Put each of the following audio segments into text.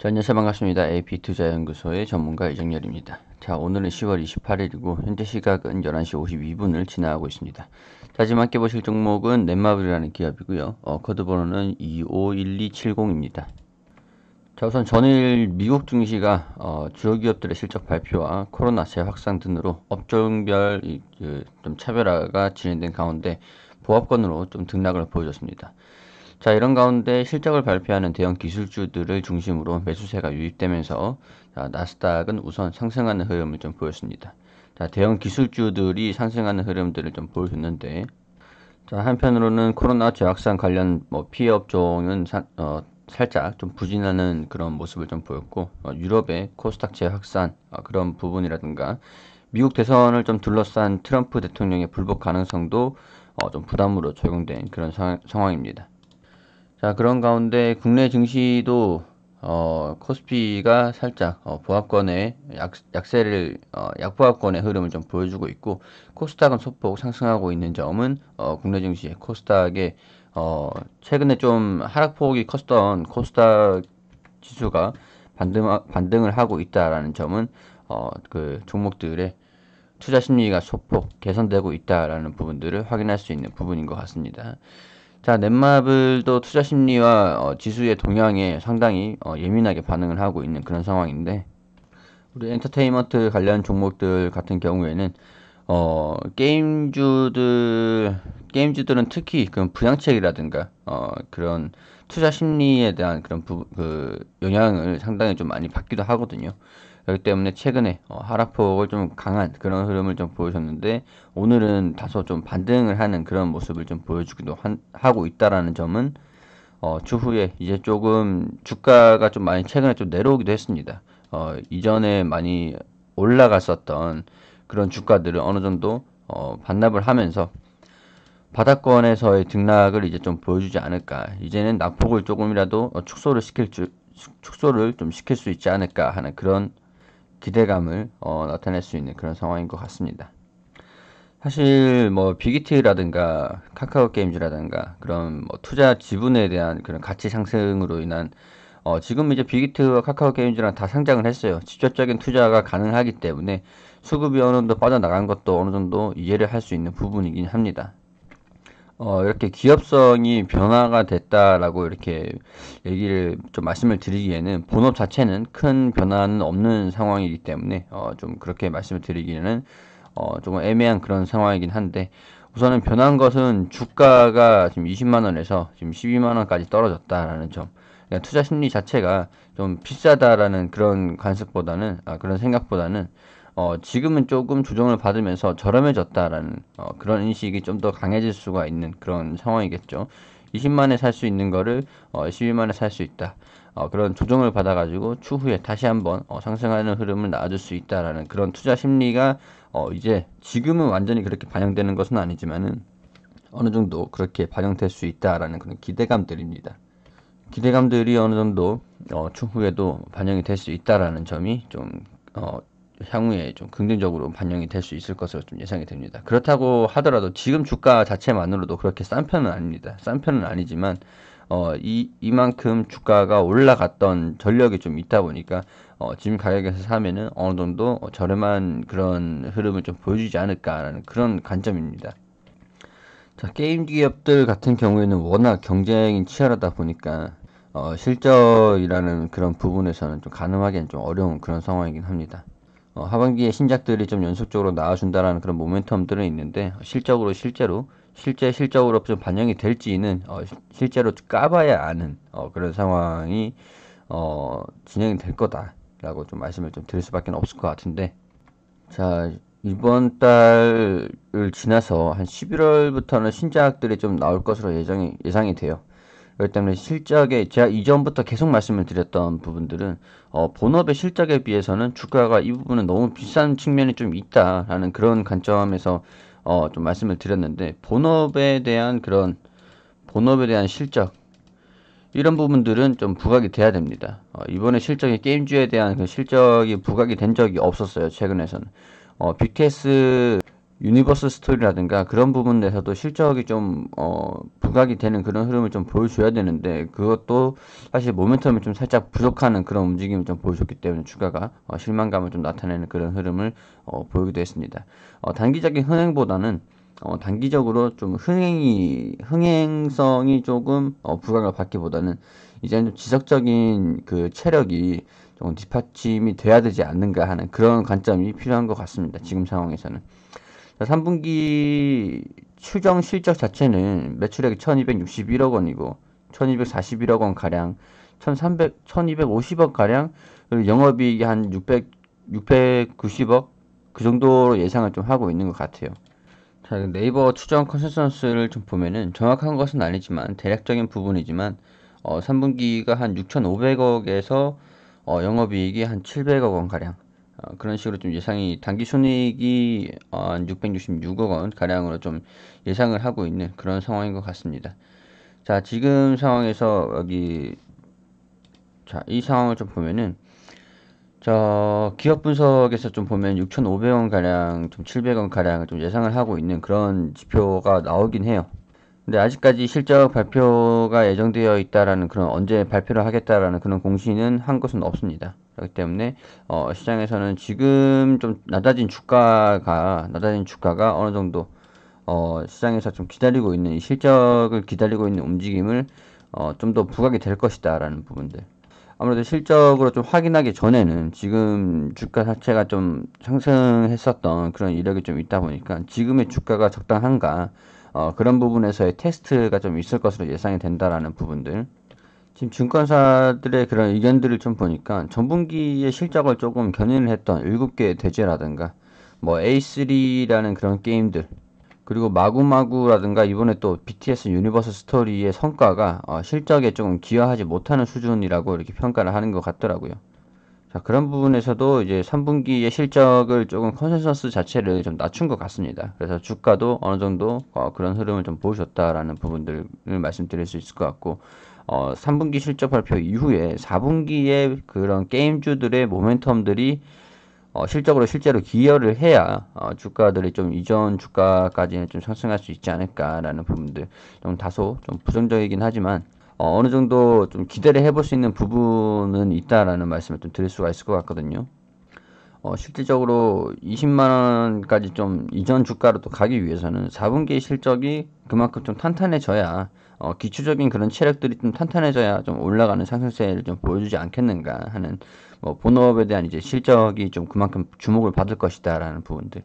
자, 안녕하세요. 반갑습니다. AP투자연구소의 전문가 이정열입니다. 자, 오늘은 10월 28일이고 현재 시각은 11시 52분을 지나가고 있습니다. 자, 지금 함께 보실 종목은 넷마블이라는 기업이고요. 어, 코드 번호는 251270입니다. 자, 우선 전일 미국 증시가 어, 주요 기업들의 실적 발표와 코로나 재확산 등으로 업종별 그, 좀 차별화가 진행된 가운데 보합권으로 좀 등락을 보여줬습니다. 자 이런 가운데 실적을 발표하는 대형 기술주들을 중심으로 매수세가 유입되면서 자, 나스닥은 우선 상승하는 흐름을 좀 보였습니다. 자 대형 기술주들이 상승하는 흐름들을 좀 보여줬는데 자 한편으로는 코로나 재확산 관련 뭐 피해 업종은 사, 어, 살짝 좀 부진하는 그런 모습을 좀 보였고 어, 유럽의 코스닥 재확산 어, 그런 부분이라든가 미국 대선을 좀 둘러싼 트럼프 대통령의 불복 가능성도 어, 좀 부담으로 적용된 그런 사, 상황입니다. 자, 그런 가운데 국내 증시도 어, 코스피가 살짝 어, 보합권의 약, 약세를 어, 약보합권의 흐름을 좀 보여주고 있고 코스닥은 소폭 상승하고 있는 점은 어, 국내 증시 코스닥의 어, 최근에 좀 하락폭이 컸던 코스닥 지수가 반등, 반등을 하고 있다라는 점은 어, 그 종목들의 투자 심리가 소폭 개선되고 있다라는 부분들을 확인할 수 있는 부분인 것 같습니다. 자, 넷마블도 투자 심리와 어, 지수의 동향에 상당히 어, 예민하게 반응을 하고 있는 그런 상황인데 우리 엔터테인먼트 관련 종목들 같은 경우에는 어, 게임주들 게임주들은 특히 그런 부양책이라든가 어, 그런 투자 심리에 대한 그런 부, 그 영향을 상당히 좀 많이 받기도 하거든요. 그렇기 때문에 최근에 어, 하락폭을 좀 강한 그런 흐름을 좀 보여줬는데 오늘은 다소 좀 반등을 하는 그런 모습을 좀 보여주기도 한, 하고 있다라는 점은 어, 추후에 이제 조금 주가가 좀 많이 최근에 좀 내려오기도 했습니다. 어, 이전에 많이 올라갔었던 그런 주가들을 어느 정도 어, 반납을 하면서 바닥권에서의 등락을 이제 좀 보여주지 않을까. 이제는 낙폭을 조금이라도 축소를 시킬 줄, 축소를 좀 시킬 수 있지 않을까 하는 그런 기대감을 어, 나타낼 수 있는 그런 상황인 것 같습니다. 사실 뭐 빅이트라든가 카카오 게임즈라든가 그런 뭐 투자 지분에 대한 그런 가치 상승으로 인한 어, 지금 이제 빅이트와 카카오 게임즈랑 다 상장을 했어요. 직접적인 투자가 가능하기 때문에 수급이 어느 정도 빠져나간 것도 어느 정도 이해를 할 수 있는 부분이긴 합니다. 어, 이렇게 기업성이 변화가 됐다라고 이렇게 얘기를 좀 말씀을 드리기에는 본업 자체는 큰 변화는 없는 상황이기 때문에 어, 좀 그렇게 말씀을 드리기에는 어, 조금 애매한 그런 상황이긴 한데 우선은 변한 것은 주가가 지금 20만 원에서 지금 12만 원까지 떨어졌다라는 점. 그러니까 투자 심리 자체가 좀 비싸다라는 그런 관습보다는 아, 그런 생각보다는 어, 지금은 조금 조정을 받으면서 저렴해졌다라는 어, 그런 인식이 좀 더 강해질 수가 있는 그런 상황이겠죠. 20만에 살 수 있는 거를 어, 11만에 살 수 있다. 어, 그런 조정을 받아가지고 추후에 다시 한번 어, 상승하는 흐름을 나아줄 수 있다라는 그런 투자 심리가 어, 이제 지금은 완전히 그렇게 반영되는 것은 아니지만은 어느 정도 그렇게 반영될 수 있다라는 그런 기대감들입니다. 기대감들이 어느 정도 어, 추후에도 반영이 될 수 있다라는 점이 좀 어, 향후에 좀 긍정적으로 반영이 될 수 있을 것으로 좀 예상이 됩니다. 그렇다고 하더라도 지금 주가 자체만으로도 그렇게 싼 편은 아닙니다. 싼 편은 아니지만 어, 이, 이만큼 주가가 올라갔던 전력이 좀 있다 보니까, 어, 지금 가격에서 사면은 어느 정도 저렴한 그런 흐름을 좀 보여주지 않을까라는 그런 관점입니다. 자, 게임 기업들 같은 경우에는 워낙 경쟁이 치열하다 보니까, 어, 실적이라는 그런 부분에서는 좀 가늠하기엔 좀 어려운 그런 상황이긴 합니다. 어, 하반기에 신작들이 좀 연속적으로 나와준다라는 그런 모멘텀들은 있는데 실적으로 실제로 실제 실적으로 좀 반영이 될지는 어, 실제로 까봐야 아는 어, 그런 상황이 어, 진행이 될 거다라고 좀 말씀을 좀 드릴 수밖에 없을 것 같은데 자 이번 달을 지나서 한 11월부터는 신작들이 좀 나올 것으로 예정이 예상이 돼요. 그렇기 때문에 실적에 제가 이전부터 계속 말씀을 드렸던 부분들은 어, 본업의 실적에 비해서는 주가가 이 부분은 너무 비싼 측면이 좀 있다라는 그런 관점에서 어, 좀 말씀을 드렸는데 본업에 대한 그런 본업에 대한 실적 이런 부분들은 좀 부각이 돼야 됩니다. 어, 이번에 실적이 게임주에 대한 그 실적이 부각이 된 적이 없었어요. 최근에서는 어, 빅테스 유니버스 스토리라든가 그런 부분에서도 실적이 좀 어, 부각이 되는 그런 흐름을 좀 보여줘야 되는데 그것도 사실 모멘텀이 좀 살짝 부족하는 그런 움직임을 좀 보여줬기 때문에 추가가 어, 실망감을 좀 나타내는 그런 흐름을 어, 보이기도 했습니다. 어, 단기적인 흥행보다는 어, 단기적으로 좀 흥행이 흥행성이 조금 어, 부각을 받기보다는 이제는 좀 지속적인 그 체력이 좀 뒷받침이 돼야 되지 않는가 하는 그런 관점이 필요한 것 같습니다. 지금 상황에서는 자, 3분기 추정 실적 자체는 매출액이 1261억 원이고 1241억 원 가량 1300 1250억 가량 그리고 영업이익이 한 600, 690억 그 정도로 예상을 좀 하고 있는 것 같아요. 자, 그 네이버 추정 컨센서스를 좀 보면은 정확한 것은 아니지만 대략적인 부분이지만 어, 3분기가 한 6,500억에서 어, 영업이익이 한 700억 원 가량 어, 그런 식으로 좀 예상이 단기 손익이 어, 666억 원 가량으로 좀 예상을 하고 있는 그런 상황인 것 같습니다. 자 지금 상황에서 여기 자 이 상황을 좀 보면은 저 기업 분석에서 좀 보면 6,500원 가량 좀 700원 가량 을좀 예상을 하고 있는 그런 지표가 나오긴 해요. 근데 아직까지 실적 발표가 예정되어 있다라는 그런 언제 발표를 하겠다라는 그런 공시는 한 것은 없습니다. 그렇기 때문에 어, 시장에서는 지금 좀 낮아진 주가가 낮아진 주가가 어느 정도 어, 시장에서 좀 기다리고 있는 실적을 기다리고 있는 움직임을 어, 좀 더 부각이 될 것이다라는 부분들. 아무래도 실적으로 좀 확인하기 전에는 지금 주가 자체가 좀 상승했었던 그런 이력이 좀 있다 보니까 지금의 주가가 적당한가 어, 그런 부분에서의 테스트가 좀 있을 것으로 예상이 된다라는 부분들. 지금 증권사들의 그런 의견들을 좀 보니까 전분기의 실적을 조금 견인을 했던 7개의 대죄라든가 뭐 A3라는 그런 게임들 그리고 마구마구라든가 이번에 또 BTS 유니버스 스토리의 성과가 어, 실적에 조금 기여하지 못하는 수준이라고 이렇게 평가를 하는 것 같더라고요. 자, 그런 부분에서도 이제 3분기의 실적을 조금 컨센서스 자체를 좀 낮춘 것 같습니다. 그래서 주가도 어느 정도 어, 그런 흐름을 좀 보여줬다라는 부분들을 말씀드릴 수 있을 것 같고, 어, 3분기 실적 발표 이후에 4분기에 그런 게임주들의 모멘텀들이 어, 실적으로 실제로 기여를 해야 어, 주가들이 좀 이전 주가까지는 좀 상승할 수 있지 않을까라는 부분들 좀 다소 좀 부정적이긴 하지만 어, 느 정도 좀 기대를 해볼 수 있는 부분은 있다라는 말씀을 좀 드릴 수가 있을 것 같거든요. 어, 실질적으로 20만원까지 좀 이전 주가로 또 가기 위해서는 4분기 실적이 그만큼 좀 탄탄해져야 어, 기초적인 그런 체력들이 좀 탄탄해져야 좀 올라가는 상승세를 좀 보여주지 않겠는가 하는 뭐 본업에 대한 이제 실적이 좀 그만큼 주목을 받을 것이다라는 부분들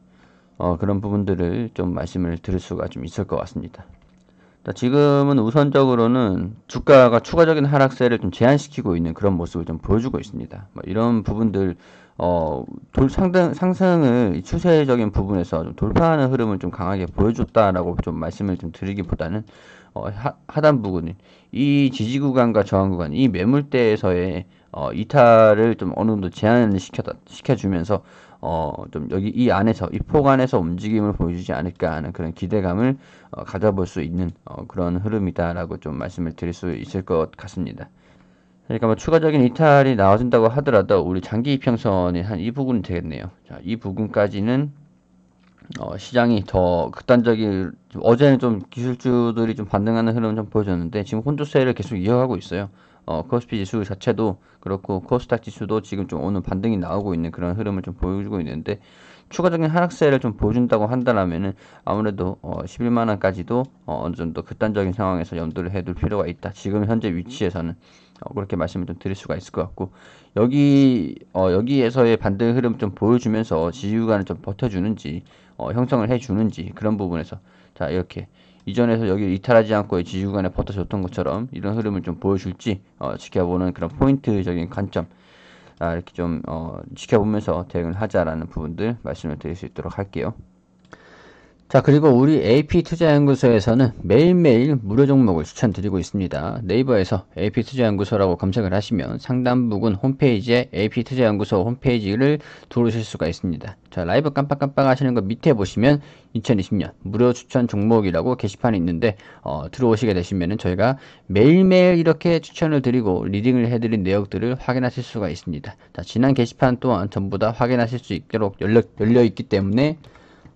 어, 그런 부분들을 좀 말씀을 드릴 수가 좀 있을 것 같습니다. 자, 지금은 우선적으로는 주가가 추가적인 하락세를 좀 제한시키고 있는 그런 모습을 좀 보여주고 있습니다. 뭐 이런 부분들 어, 돌, 상등, 상승을 추세적인 부분에서 좀 돌파하는 흐름을 좀 강하게 보여줬다라고 좀 말씀을 좀 드리기보다는 어, 하, 하단 부분이 이 지지 구간과 저항 구간, 이 매물대에서의 어, 이탈을 좀 어느 정도 제한을 시켜다, 시켜주면서 어, 좀 여기 이 안에서 이 폭 안에서 움직임을 보여주지 않을까 하는 그런 기대감을 어, 가져볼 수 있는 어, 그런 흐름이다라고 좀 말씀을 드릴 수 있을 것 같습니다. 그러니까 뭐 추가적인 이탈이 나와준다고 하더라도 우리 장기 이평선이 한 이 부분 이 되겠네요. 자, 이 부분까지는 어, 시장이 더 극단적인 어제는 좀 기술주들이 좀 반등하는 흐름을 좀 보여줬는데 지금 혼조세를 계속 이어가고 있어요. 어, 코스피 지수 자체도 그렇고 코스닥 지수도 지금 좀 오늘 반등이 나오고 있는 그런 흐름을 좀 보여주고 있는데 추가적인 하락세를 좀 보여준다고 한다면은 아무래도 어, 11만 원까지도 어, 어느 정도 극단적인 상황에서 염두를 해둘 필요가 있다. 지금 현재 위치에서는 어, 그렇게 말씀을 좀 드릴 수가 있을 것 같고 여기 어, 여기에서의 반등 흐름 좀 보여주면서 지지구간을 좀 버텨주는지 어, 형성을 해주는지 그런 부분에서 자 이렇게 이전에서 여기 이탈하지 않고 지지 구간에 버텨줬던 것처럼 이런 흐름을 좀 보여줄지 어, 지켜보는 그런 포인트적인 관점 아, 이렇게 좀 어, 지켜보면서 대응을 하자라는 부분들 말씀을 드릴 수 있도록 할게요. 자 그리고 우리 AP투자연구소에서는 매일매일 무료 종목을 추천드리고 있습니다. 네이버에서 AP투자연구소라고 검색을 하시면 상단 부분 홈페이지에 AP투자연구소 홈페이지를 들어오실 수가 있습니다. 자 라이브 깜빡깜빡 하시는 거 밑에 보시면 2020년 무료 추천 종목이라고 게시판이 있는데 어, 들어오시게 되시면 저희가 매일매일 이렇게 추천을 드리고 리딩을 해드린 내역들을 확인하실 수가 있습니다. 자 지난 게시판 또한 전부 다 확인하실 수 있도록 열려, 열려있기 때문에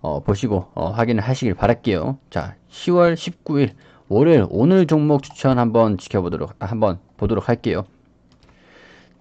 어, 보시고 어, 확인을 하시길 바랄게요. 자, 10월 19일 월요일 오늘 종목 추천 한번 지켜보도록 한번 보도록 할게요.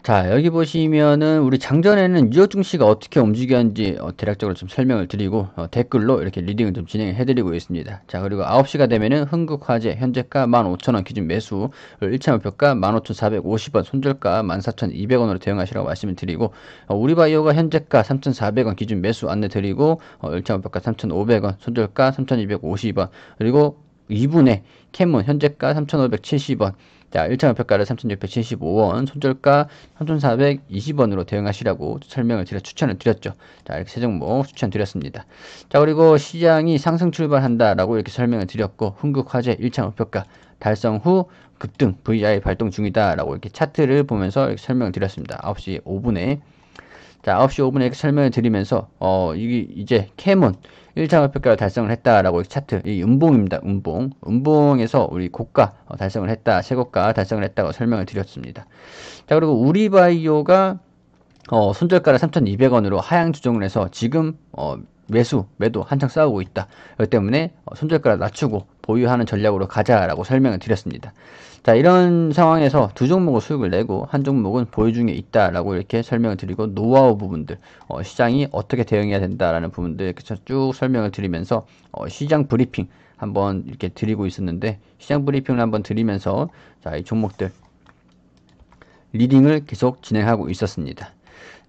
자, 여기 보시면은 우리 장전에는 유저 증시가 어떻게 움직였는지 어, 대략적으로 좀 설명을 드리고 어, 댓글로 이렇게 리딩을 좀 진행해 드리고 있습니다. 자, 그리고 9시가 되면은 흥국화재 현재가 15,000원 기준 매수, 1차 목표가 15,450원, 손절가 14,200원으로 대응하시라고 말씀을 드리고 어, 우리바이오가 현재가 3,400원 기준 매수 안내 드리고 어, 1차 목표가 3,500원, 손절가 3,250원, 그리고 2분의캐몬 현재가 3,570원, 자, 1차 매표가를 3,675원, 손절가 3,420원으로 대응하시라고 설명을 드려 추천을 드렸죠. 자, 이렇게 세 종목 추천드렸습니다. 자, 그리고 시장이 상승 출발한다라고 이렇게 설명을 드렸고 흥국화재 1차 목표가 달성 후 급등 VI 발동 중이다라고 이렇게 차트를 보면서 이렇게 설명을 드렸습니다. 9시 5분에 자, 9시 5분에 설명을 드리면서, 어, 이게 이제 캐문 1차 목표가를 달성을 했다라고 차트, 이 음봉입니다. 음봉. 음봉에서 우리 고가 어, 달성을 했다, 최고가 달성을 했다고 설명을 드렸습니다. 자, 그리고 우리바이오가 어, 손절가를 3,200원으로 하향 조정을 해서 지금 어, 매수, 매도 한창 싸우고 있다. 그렇기 때문에 어, 손절가를 낮추고 보유하는 전략으로 가자라고 설명을 드렸습니다. 자, 이런 상황에서 두 종목을 수익을 내고 한 종목은 보유 중에 있다라고 이렇게 설명을 드리고 노하우 부분들, 어, 시장이 어떻게 대응해야 된다라는 부분들 이렇게 쭉 설명을 드리면서 어, 시장 브리핑 한번 이렇게 드리고 있었는데 시장 브리핑을 한번 드리면서 자, 이 종목들 리딩을 계속 진행하고 있었습니다.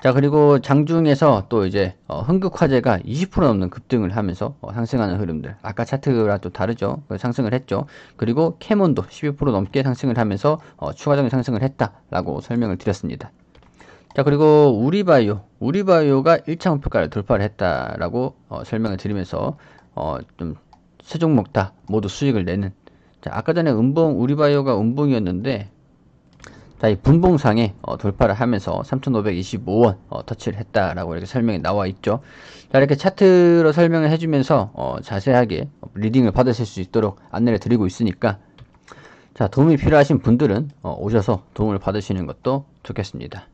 자 그리고 장중에서 또 이제 어, 흥국화재가 20% 넘는 급등을 하면서 어, 상승하는 흐름들 아까 차트랑 또 다르죠 그 상승을 했죠 그리고 캐몬도 12% 넘게 상승을 하면서 어, 추가적인 상승을 했다라고 설명을 드렸습니다 자 그리고 우리바이오 우리바이오가 1차 목표가를 돌파를 했다라고 어, 설명을 드리면서 어, 좀 세종 목다 모두 수익을 내는 자 아까 전에 은봉 우리바이오가 은봉이었는데 자, 이 분봉상에 어, 돌파를 하면서 3,525원 어, 터치를 했다라고 이렇게 설명이 나와 있죠. 자, 이렇게 차트로 설명을 해주면서 어, 자세하게 리딩을 받으실 수 있도록 안내를 드리고 있으니까 자, 도움이 필요하신 분들은 어, 오셔서 도움을 받으시는 것도 좋겠습니다.